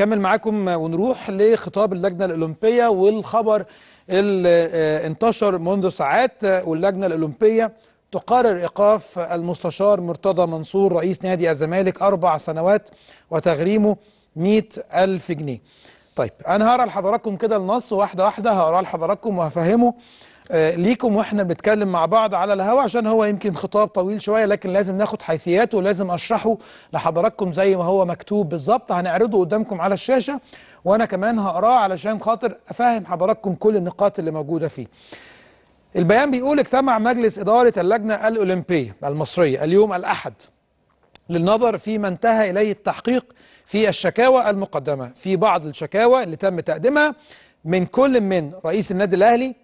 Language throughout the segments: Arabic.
نكمل معاكم ونروح لخطاب اللجنه الاولمبيه والخبر اللي آه، انتشر منذ ساعات آه، واللجنه الاولمبيه تقرر ايقاف المستشار مرتضى منصور رئيس نادي الزمالك اربع سنوات وتغريمه 100,000 ألف جنيه طيب انا هقرا لحضراتكم كده النص واحده واحده هقراه لحضراتكم وهفهمه آه، ليكم واحنا بنتكلم مع بعض على الهواء عشان هو يمكن خطاب طويل شويه لكن لازم ناخد حيثياته ولازم اشرحه لحضراتكم زي ما هو مكتوب بالظبط هنعرضه قدامكم على الشاشه وانا كمان هقراه علشان خاطر افهم حضراتكم كل النقاط اللي موجوده فيه. البيان بيقول اجتمع مجلس اداره اللجنه الاولمبيه المصريه اليوم الاحد للنظر فيما انتهى اليه التحقيق في الشكاوى المقدمه في بعض الشكاوى اللي تم تقديمها من كل من رئيس النادي الاهلي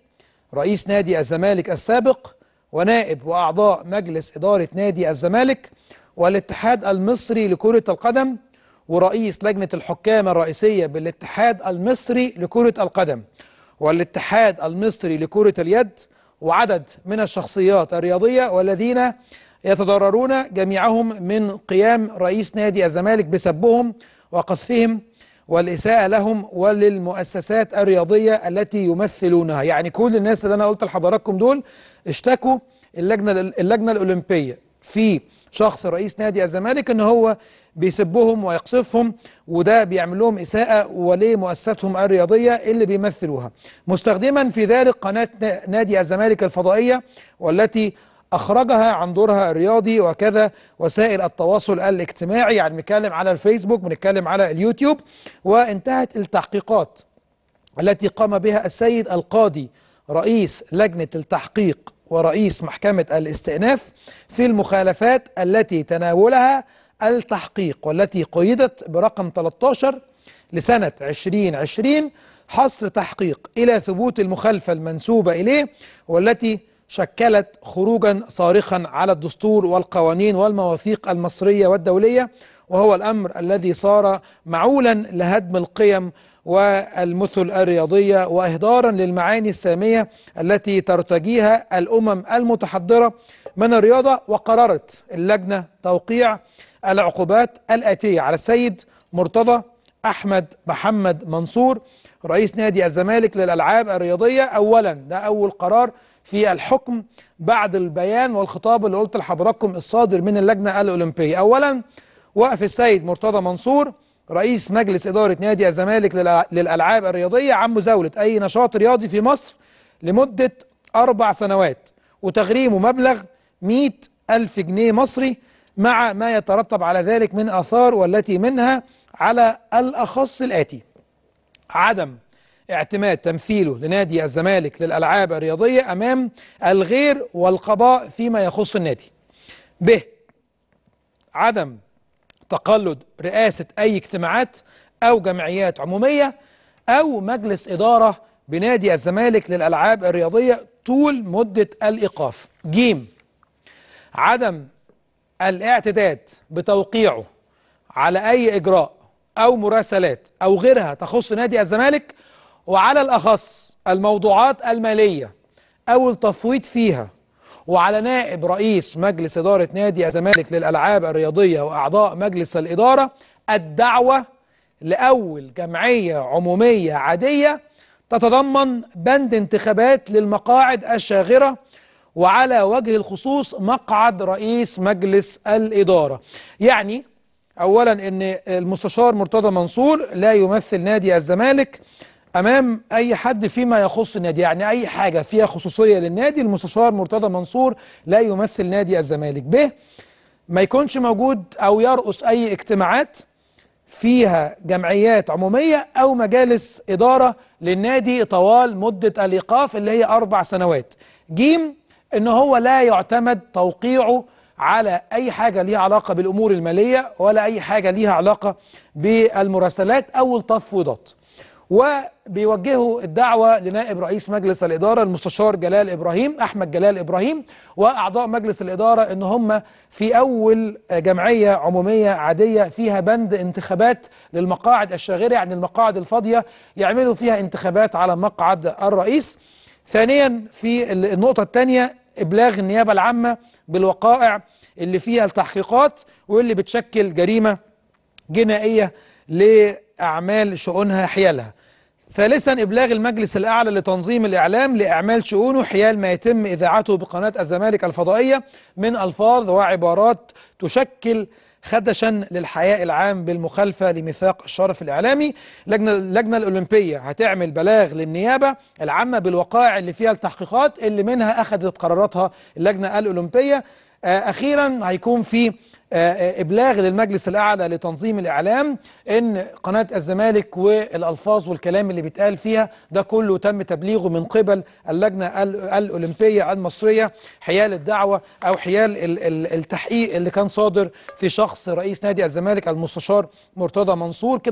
رئيس نادي الزمالك السابق ونائب وأعضاء مجلس إدارة نادي الزمالك والاتحاد المصري لكرة القدم ورئيس لجنة الحكام الرئيسية بالاتحاد المصري لكرة القدم والاتحاد المصري لكرة اليد وعدد من الشخصيات الرياضية والذين يتضررون جميعهم من قيام رئيس نادي الزمالك بسبهم وقذفهم والإساءة لهم وللمؤسسات الرياضية التي يمثلونها يعني كل الناس اللي أنا قلت لحضراتكم دول اشتكوا اللجنة, اللجنة الأولمبية في شخص رئيس نادي الزمالك ان هو بيسبهم ويقصفهم وده بيعمل لهم اساءه ولمؤسستهم الرياضيه اللي بيمثلوها مستخدما في ذلك قناه نادي الزمالك الفضائيه والتي أخرجها عن دورها الرياضي وكذا وسائل التواصل الاجتماعي يعني بنتكلم على الفيسبوك بنتكلم على اليوتيوب وانتهت التحقيقات التي قام بها السيد القاضي رئيس لجنة التحقيق ورئيس محكمة الاستئناف في المخالفات التي تناولها التحقيق والتي قيدت برقم 13 لسنة 2020 حصر تحقيق إلى ثبوت المخالفة المنسوبة إليه والتي شكلت خروجا صارخا على الدستور والقوانين والمواثيق المصرية والدولية وهو الأمر الذي صار معولا لهدم القيم والمثل الرياضية وإهدارا للمعاني السامية التي ترتجيها الأمم المتحضرة من الرياضة وقررت اللجنة توقيع العقوبات الآتية على السيد مرتضى أحمد محمد منصور رئيس نادي الزمالك للألعاب الرياضية أولا ده أول قرار في الحكم بعد البيان والخطاب اللي قلت لحضراتكم الصادر من اللجنة الأولمبية أولا وقف السيد مرتضى منصور رئيس مجلس إدارة نادي الزمالك للألعاب الرياضية عن مزاولة أي نشاط رياضي في مصر لمدة أربع سنوات وتغريمه مبلغ مئة ألف جنيه مصري مع ما يترتب على ذلك من آثار والتي منها على الأخص الآتي عدم اعتماد تمثيله لنادي الزمالك للألعاب الرياضية أمام الغير والقضاء فيما يخص النادي ب عدم تقلد رئاسة أي اجتماعات أو جمعيات عمومية أو مجلس إدارة بنادي الزمالك للألعاب الرياضية طول مدة الإيقاف جيم عدم الاعتداد بتوقيعه على أي إجراء أو مراسلات أو غيرها تخص نادي الزمالك وعلى الأخص الموضوعات المالية أو التفويض فيها وعلى نائب رئيس مجلس إدارة نادي الزمالك للألعاب الرياضية وأعضاء مجلس الإدارة الدعوة لأول جمعية عمومية عادية تتضمن بند انتخابات للمقاعد الشاغرة وعلى وجه الخصوص مقعد رئيس مجلس الإدارة يعني أولا أن المستشار مرتضى منصور لا يمثل نادي الزمالك امام اي حد فيما يخص النادي يعني اي حاجه فيها خصوصيه للنادي المستشار مرتضى منصور لا يمثل نادي الزمالك ب ما يكونش موجود او يرأس اي اجتماعات فيها جمعيات عموميه او مجالس اداره للنادي طوال مده الايقاف اللي هي اربع سنوات ج ان هو لا يعتمد توقيعه على اي حاجه ليها علاقه بالامور الماليه ولا اي حاجه ليها علاقه بالمراسلات او التفويضات وبيوجهوا الدعوة لنائب رئيس مجلس الإدارة المستشار جلال إبراهيم أحمد جلال إبراهيم وأعضاء مجلس الإدارة إن هم في أول جمعية عمومية عادية فيها بند انتخابات للمقاعد الشاغرة يعني المقاعد الفاضية يعملوا فيها انتخابات على مقعد الرئيس ثانيا في النقطة الثانية إبلاغ النيابة العامة بالوقائع اللي فيها التحقيقات واللي بتشكل جريمة جنائية لأعمال شؤونها حيالها ثالثا إبلاغ المجلس الأعلى لتنظيم الإعلام لإعمال شؤونه حيال ما يتم إذاعته بقناة الزمالك الفضائية من ألفاظ وعبارات تشكل خدشا للحياء العام بالمخالفة لميثاق الشرف الإعلامي لجنة, اللجنة الأولمبية هتعمل بلاغ للنيابة العامة بالوقائع اللي فيها التحقيقات اللي منها أخذت قراراتها اللجنة الأولمبية آه، أخيرا هيكون في آه، آه، ابلاغ للمجلس الاعلى لتنظيم الاعلام ان قناه الزمالك والالفاظ والكلام اللي بيتقال فيها ده كله تم تبليغه من قبل اللجنه الاولمبيه المصريه حيال الدعوه او حيال التحقيق اللي كان صادر في شخص رئيس نادي الزمالك المستشار مرتضى منصور